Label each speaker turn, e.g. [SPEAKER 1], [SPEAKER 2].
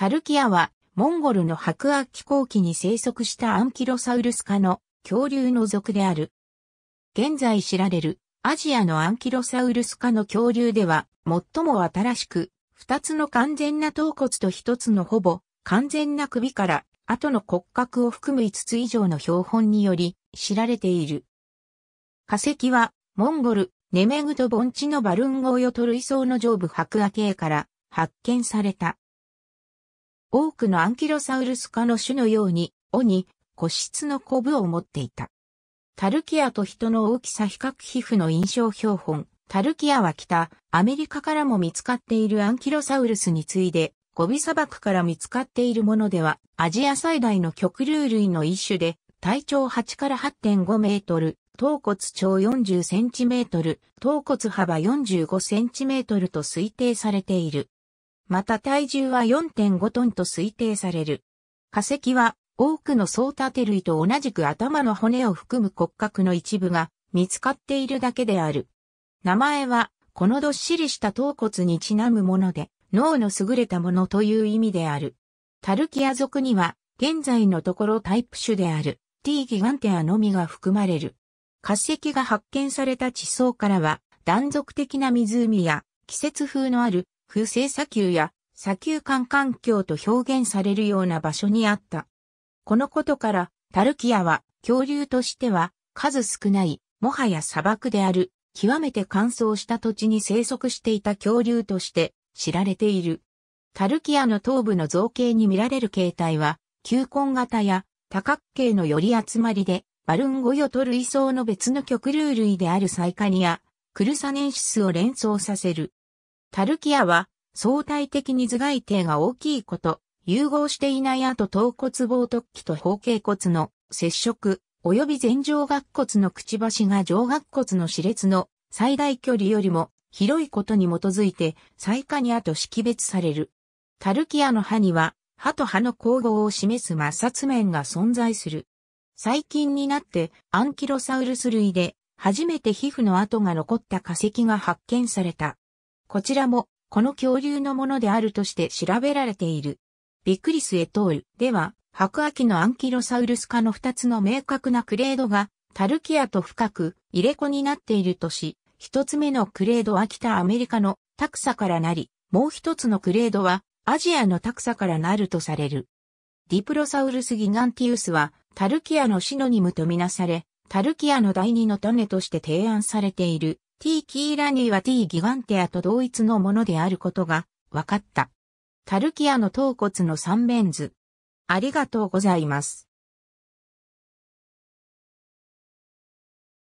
[SPEAKER 1] タルキアは、モンゴルの白亜紀後期に生息したアンキロサウルス科の恐竜の属である。現在知られるアジアのアンキロサウルス科の恐竜では最も新しく、二つの完全な頭骨と一つのほぼ完全な首から後の骨格を含む5つ以上の標本により知られている。化石はモンゴル、ネメグド盆地のバルンゴヨト類ウの上部白亜系から発見された。多くのアンキロサウルス科の種のように、尾に個室のコブを持っていた。タルキアと人の大きさ比較皮膚の印象標本。タルキアは北、アメリカからも見つかっているアンキロサウルスに次いで、ゴビ砂漠から見つかっているものでは、アジア最大の極流類の一種で、体長8から8.5メートル、頭骨長40センチメートル、頭骨幅45センチメートルと推定されている。また体重は4.5トンと推定される。化石は多くのソーて類と同じく頭の骨を含む骨格の一部が見つかっているだけである。名前はこのどっしりした頭骨にちなむもので脳の優れたものという意味である。タルキア族には現在のところタイプ種である T ギガンテアのみが含まれる。化石が発見された地層からは断続的な湖や季節風のある風生砂丘や砂丘間環境と表現されるような場所にあった。このことから、タルキアは恐竜としては数少ない、もはや砂漠である、極めて乾燥した土地に生息していた恐竜として知られている。タルキアの頭部の造形に見られる形態は、球根型や多角形のより集まりで、バルンゴヨと類層の別の極竜類であるサイカニア、クルサネンシスを連想させる。タルキアは相対的に頭蓋底が大きいこと、融合していない後頭骨棒突起と方形骨の接触、及び前上顎骨のくちばしが上顎骨の歯列の最大距離よりも広いことに基づいて最下にあと識別される。タルキアの歯には歯と歯の交互を示す摩擦面が存在する。最近になってアンキロサウルス類で初めて皮膚の跡が残った化石が発見された。こちらも、この恐竜のものであるとして調べられている。ビクリスエトールでは、白亜紀のアンキロサウルス科の2つの明確なクレードが、タルキアと深く入れ子になっているとし、一つ目のクレードは北アメリカのタクサからなり、もう一つのクレードはアジアのタクサからなるとされる。ディプロサウルスギガンティウスはタルキアのシノニムとみなされ、タルキアの第二の種として提案されている T キーラニーは T ギガンテアと同一のものであることが分かった。タルキアの頭骨の三面図。ありがとうございます。